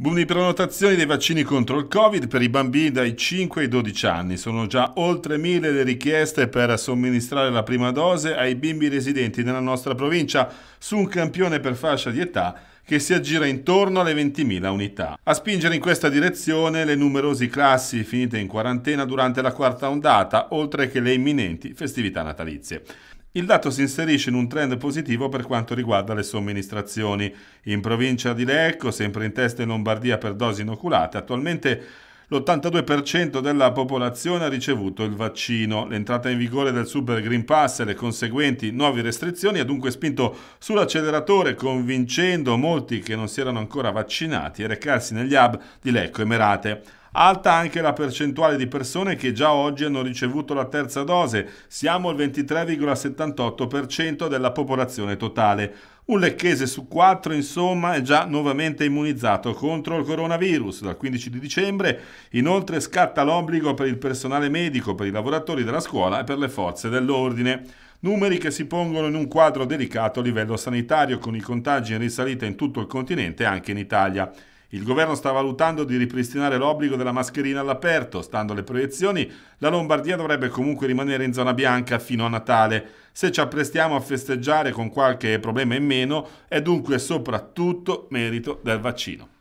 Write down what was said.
Boom prenotazioni dei vaccini contro il Covid per i bambini dai 5 ai 12 anni. Sono già oltre mille le richieste per somministrare la prima dose ai bimbi residenti nella nostra provincia su un campione per fascia di età che si aggira intorno alle 20.000 unità. A spingere in questa direzione le numerose classi finite in quarantena durante la quarta ondata, oltre che le imminenti festività natalizie. Il dato si inserisce in un trend positivo per quanto riguarda le somministrazioni. In provincia di Lecco, sempre in testa in Lombardia per dosi inoculate, attualmente l'82% della popolazione ha ricevuto il vaccino. L'entrata in vigore del Super Green Pass e le conseguenti nuove restrizioni ha dunque spinto sull'acceleratore, convincendo molti che non si erano ancora vaccinati a recarsi negli hub di Lecco e Merate. Alta anche la percentuale di persone che già oggi hanno ricevuto la terza dose, siamo al 23,78% della popolazione totale. Un lecchese su quattro, insomma, è già nuovamente immunizzato contro il coronavirus. Dal 15 di dicembre, inoltre, scatta l'obbligo per il personale medico, per i lavoratori della scuola e per le forze dell'ordine. Numeri che si pongono in un quadro delicato a livello sanitario, con i contagi in risalita in tutto il continente e anche in Italia. Il governo sta valutando di ripristinare l'obbligo della mascherina all'aperto. Stando alle proiezioni, la Lombardia dovrebbe comunque rimanere in zona bianca fino a Natale. Se ci apprestiamo a festeggiare con qualche problema in meno, è dunque soprattutto merito del vaccino.